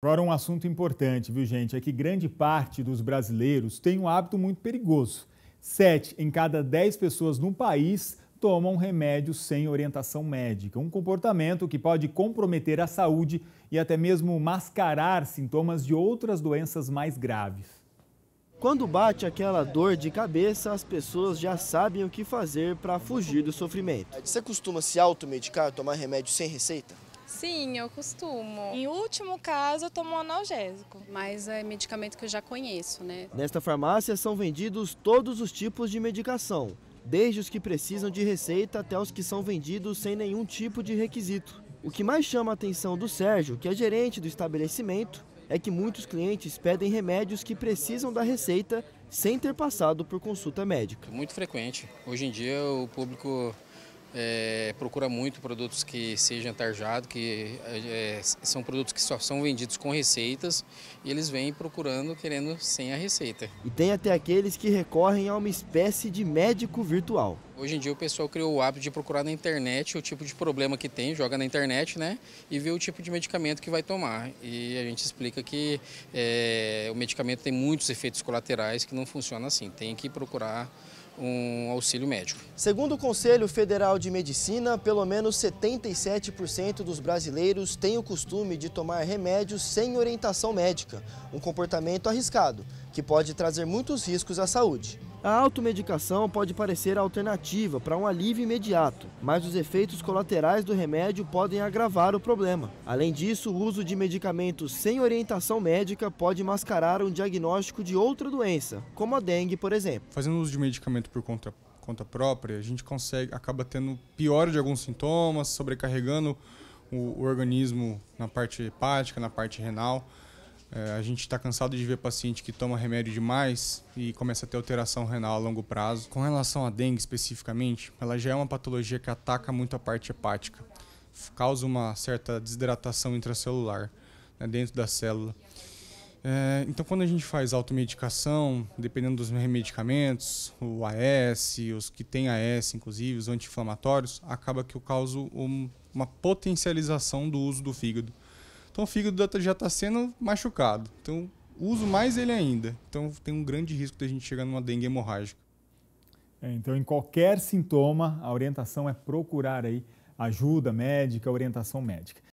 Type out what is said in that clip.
Agora, um assunto importante, viu, gente? É que grande parte dos brasileiros tem um hábito muito perigoso. Sete em cada dez pessoas no país tomam remédio sem orientação médica. Um comportamento que pode comprometer a saúde e até mesmo mascarar sintomas de outras doenças mais graves. Quando bate aquela dor de cabeça, as pessoas já sabem o que fazer para fugir do sofrimento. Você costuma se automedicar, tomar remédio sem receita? Sim, eu costumo. Em último caso, eu tomo analgésico. Mas é medicamento que eu já conheço, né? Nesta farmácia são vendidos todos os tipos de medicação, desde os que precisam de receita até os que são vendidos sem nenhum tipo de requisito. O que mais chama a atenção do Sérgio, que é gerente do estabelecimento, é que muitos clientes pedem remédios que precisam da receita sem ter passado por consulta médica. Muito frequente. Hoje em dia o público é, procura muito produtos que sejam tarjados, que é, é, são produtos que só são vendidos com receitas e eles vêm procurando querendo sem a receita. E tem até aqueles que recorrem a uma espécie de médico virtual. Hoje em dia o pessoal criou o hábito de procurar na internet o tipo de problema que tem, joga na internet, né? E vê o tipo de medicamento que vai tomar. E a gente explica que é, o medicamento tem muitos efeitos colaterais que não funciona assim. Tem que procurar um auxílio médico. Segundo o Conselho Federal de Medicina, pelo menos 77% dos brasileiros têm o costume de tomar remédios sem orientação médica, um comportamento arriscado que pode trazer muitos riscos à saúde. A automedicação pode parecer a alternativa para um alívio imediato, mas os efeitos colaterais do remédio podem agravar o problema. Além disso, o uso de medicamentos sem orientação médica pode mascarar um diagnóstico de outra doença, como a dengue, por exemplo. Fazendo uso de medicamento por conta, conta própria, a gente consegue, acaba tendo pior de alguns sintomas, sobrecarregando o, o organismo na parte hepática, na parte renal. É, a gente está cansado de ver paciente que toma remédio demais e começa a ter alteração renal a longo prazo. Com relação à dengue especificamente, ela já é uma patologia que ataca muito a parte hepática, causa uma certa desidratação intracelular né, dentro da célula. É, então, quando a gente faz automedicação, dependendo dos medicamentos, o AS, os que têm AS, inclusive, os anti-inflamatórios, acaba que eu causo um, uma potencialização do uso do fígado então o fígado já está sendo machucado. Então uso mais ele ainda. Então tem um grande risco de a gente chegar numa dengue hemorrágica. É, então em qualquer sintoma, a orientação é procurar aí ajuda médica, orientação médica.